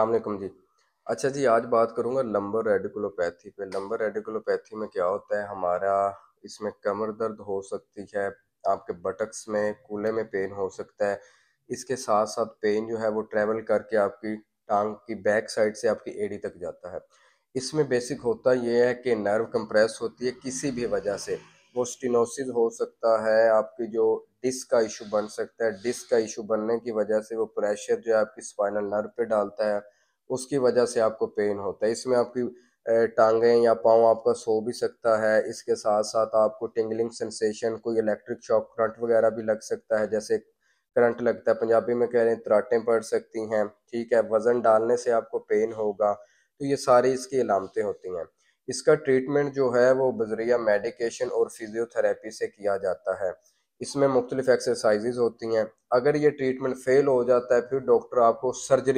अलमैकम जी अच्छा जी आज बात करूंगा लंबर रेडिकुलोपैथी पे लंबर रेडिकुलोपैथी में क्या होता है हमारा इसमें कमर दर्द हो सकती है आपके बटक्स में कूले में पेन हो सकता है इसके साथ साथ पेन जो है वो ट्रेवल करके आपकी टांग की बैक साइड से आपकी एडी तक जाता है इसमें बेसिक होता यह है कि नर्व कंप्रेस होती है किसी भी वजह से वो स्टिनोसिस हो सकता है आपकी जो डिस्क का इशू बन सकता है डिस्क का इशू बनने की वजह से वो प्रेशर जो है आपकी स्पाइनल नर्व पे डालता है उसकी वजह से आपको पेन होता है इसमें आपकी टांगे या पाँव आपका सो भी सकता है इसके साथ साथ आपको टिंगलिंग सेंसेशन कोई इलेक्ट्रिक शॉक करंट वगैरह भी लग सकता है जैसे करंट लगता है पंजाबी में कह रहे हैं त्राटें पड़ सकती हैं ठीक है वज़न डालने से आपको पेन होगा तो ये सारी इसकी अलामतें होती हैं इसका ट्रीटमेंट जो है वो बजरिया मेडिकेशन और फिजियोथेरेपी से किया जाता है इसमें मुख्तलिफ एक्सरसाइज होती हैं अगर ये ट्रीटमेंट फेल हो जाता है फिर डॉक्टर आपको सर्जरी